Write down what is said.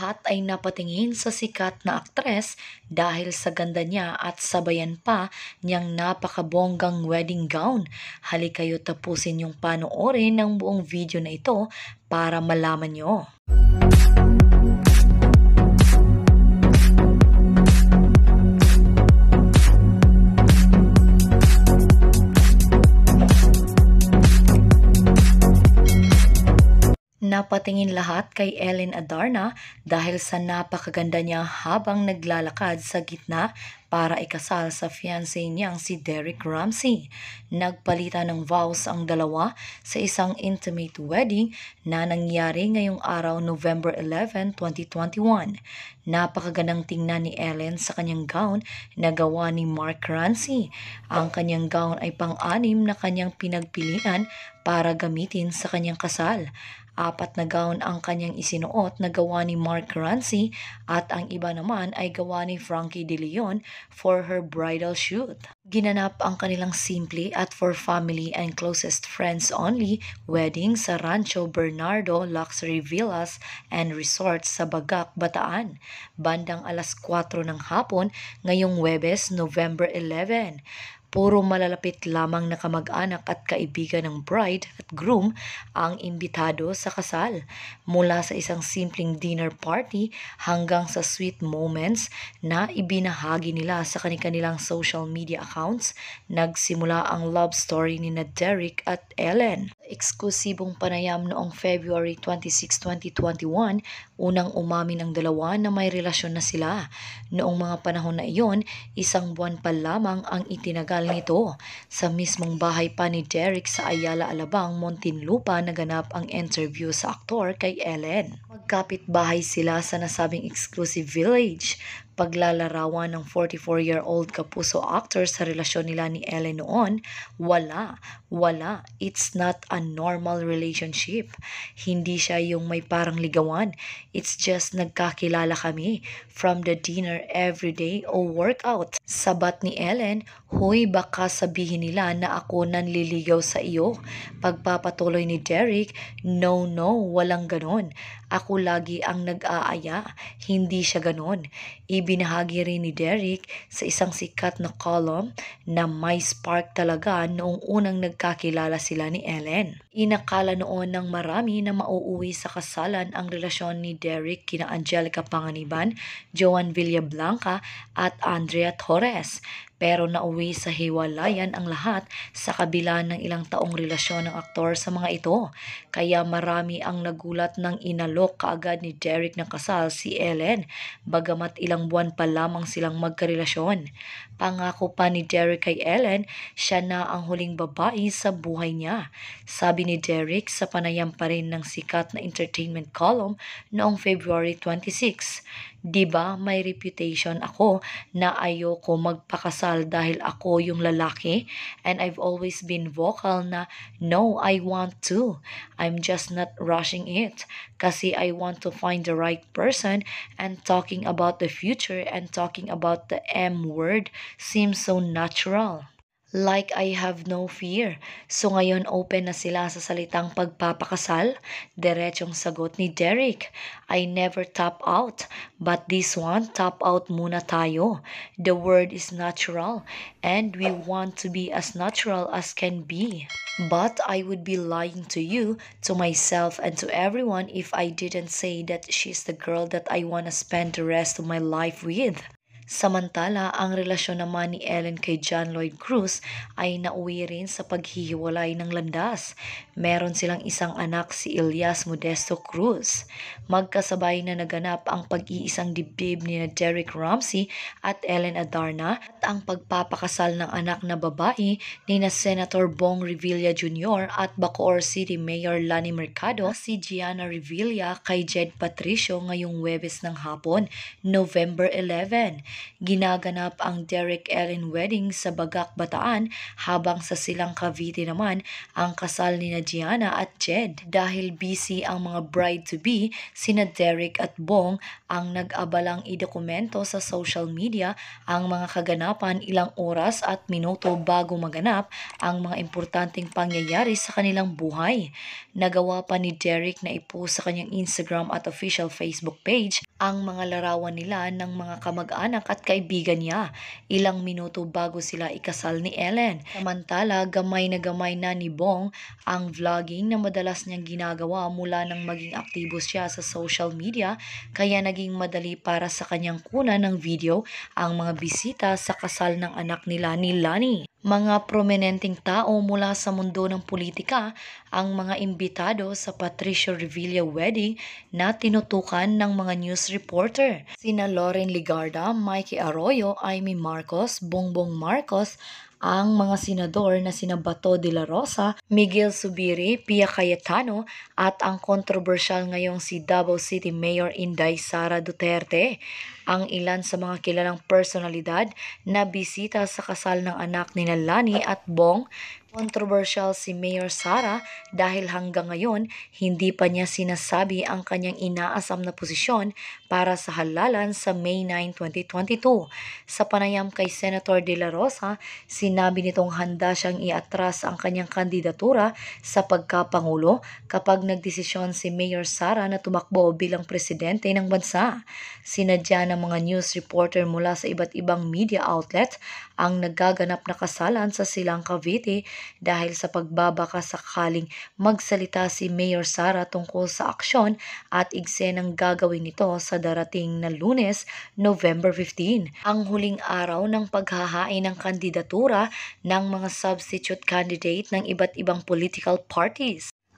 lahat ay napatingin sa sikat na aktres dahil sa ganda niya at sabayan pa niyang napakabonggang wedding gown. Halikayo tapusin yung panoorin ng buong video na ito para malaman niyo. Napatingin lahat kay Ellen Adarna dahil sa napakaganda niya habang naglalakad sa gitna para ikasal sa fiancé niyang si Derek Ramsey. Nagpalitan ng vows ang dalawa sa isang intimate wedding na nangyari ngayong araw November 11, 2021. Napakagandang tingnan ni Ellen sa kanyang gown na gawa ni Mark Ramsey. Ang kanyang gown ay pang-anim na kanyang pinagpilian para gamitin sa kanyang kasal. Apat na gown ang kanyang isinuot na gawa ni Mark Rancy at ang iba naman ay gawa ni Frankie De Leon for her bridal shoot. Ginanap ang kanilang simple at for family and closest friends only wedding sa Rancho Bernardo Luxury Villas and Resorts sa Bagak, Bataan, bandang alas 4 ng hapon ngayong Webes, November 11. Puro malalapit lamang na kamag-anak at kaibigan ng bride at groom ang imbitado sa kasal. Mula sa isang simpleng dinner party hanggang sa sweet moments na ibinahagi nila sa kanilang social media accounts, nagsimula ang love story ni na Derek at Ellen eksklusibong panayam noong February 26, 2021, unang umamin ang dalawa na may relasyon na sila. Noong mga panahon na iyon, isang buwan pa lamang ang itinagal nito. Sa mismong bahay pa ni Derek sa Ayala Alabang, Montinlupa, naganap ang interview sa aktor kay Ellen. Magkapit bahay sila sa nasabing exclusive village paglalarawan ng 44-year-old kapuso actor sa relasyon nila ni Ellen noon, wala. Wala. It's not a normal relationship. Hindi siya yung may parang ligawan. It's just nagkakilala kami from the dinner every day o workout. Sabat ni Ellen, Hoy, baka sabihin nila na ako nanliligaw sa iyo. Pagpapatuloy ni Derek, No, no, walang ganon. Ako lagi ang nag-aaya. Hindi siya ganon. Ibinahagi rin ni Derek sa isang sikat na column na may spark talaga noong unang nag nagkakilala sila ni Ellen. Inakala noon ng marami na mauuwi sa kasalan ang relasyon ni Derek kina Angelica Panganiban, Joan Villablanca at Andrea Torres. Pero nauwi sa hiwalayan ang lahat sa kabila ng ilang taong relasyon ng aktor sa mga ito. Kaya marami ang nagulat ng inalok kaagad ni Derek ng kasal si Ellen, bagamat ilang buwan pa lamang silang magkarelasyon. Pangako pa ni Derek kay Ellen, siya na ang huling babae sa buhay niya. Sabi ni Derek sa panayam pa rin ng sikat na entertainment column noong February 26. 'Di ba may reputation ako na ayoko magpakasal dahil ako yung lalaki and I've always been vocal na no, I want to. I'm just not rushing it kasi I want to find the right person and talking about the future and talking about the M word seems so natural like I have no fear. So ngayon open na sila sa salitang pagpapakasal. Diretsong sagot ni Derek, I never top out, but this one top out muna tayo. The word is natural and we want to be as natural as can be. But I would be lying to you, to myself and to everyone if I didn't say that she's the girl that I want to spend the rest of my life with. Samantala, ang relasyon naman ni Ellen kay John Lloyd Cruz ay nauwi rin sa paghihiwalay ng landas. Meron silang isang anak si Elias Modesto Cruz. Magkasabay na naganap ang pag-iisang dibdib ni Derek Ramsey at Ellen Adarna at ang pagpapakasal ng anak na babae ni na Senator Bong Revilla Jr. at Bacoor City Mayor Lani Mercado si Gianna Revilla kay Jed Patricio ngayong Webes ng hapon, November 11. Ginaganap ang Derek Ellen Wedding sa Bagak, Bataan habang sa Silang Cavite naman ang kasal ni Gianna at Jed. Dahil busy ang mga bride-to-be, sina Derek at Bong ang nag-abalang idokumento sa social media ang mga kaganapan ilang oras at minuto bago maganap ang mga importanteng pangyayari sa kanilang buhay. Nagawa pa ni Derek na ipost sa kanyang Instagram at official Facebook page ang mga larawan nila ng mga kamag-anak anak at kaibigan niya ilang minuto bago sila ikasal ni Ellen. Samantala, gamay na gamay na ni Bong ang vlogging na madalas niyang ginagawa mula nang maging aktibo siya sa social media kaya naging madali para sa kanyang kuna ng video ang mga bisita sa kasal ng anak nila ni Lani. Mga prominenteng tao mula sa mundo ng politika ang mga imbitado sa Patricio Revilla wedding na tinutukan ng mga news reporter. Sina Lauren Ligarda, Mikey Arroyo, Amy Marcos, Bongbong Marcos ang mga senador na sina Bato de la Rosa, Miguel Subiri, Pia Cayetano at ang kontrobersyal ngayong si Davao City Mayor Inday Sara Duterte. Ang ilan sa mga kilalang personalidad na bisita sa kasal ng anak ni Lani at Bong Controversial si Mayor Sara dahil hanggang ngayon hindi pa niya sinasabi ang kanyang inaasam na posisyon para sa halalan sa May 9, 2022. Sa panayam kay Senator De La Rosa, sinabi nitong handa siyang iatras ang kanyang kandidatura sa pagkapangulo kapag nagdesisyon si Mayor Sara na tumakbo bilang presidente ng bansa. Sinadya ng mga news reporter mula sa iba't ibang media outlet ang nagaganap na kasalan sa Silang Cavite dahil sa pagbabaka sakaling magsalita si Mayor Sara tungkol sa aksyon at eksenang gagawin nito sa darating na lunes, November 15, ang huling araw ng paghahain ng kandidatura ng mga substitute candidate ng iba't ibang political parties.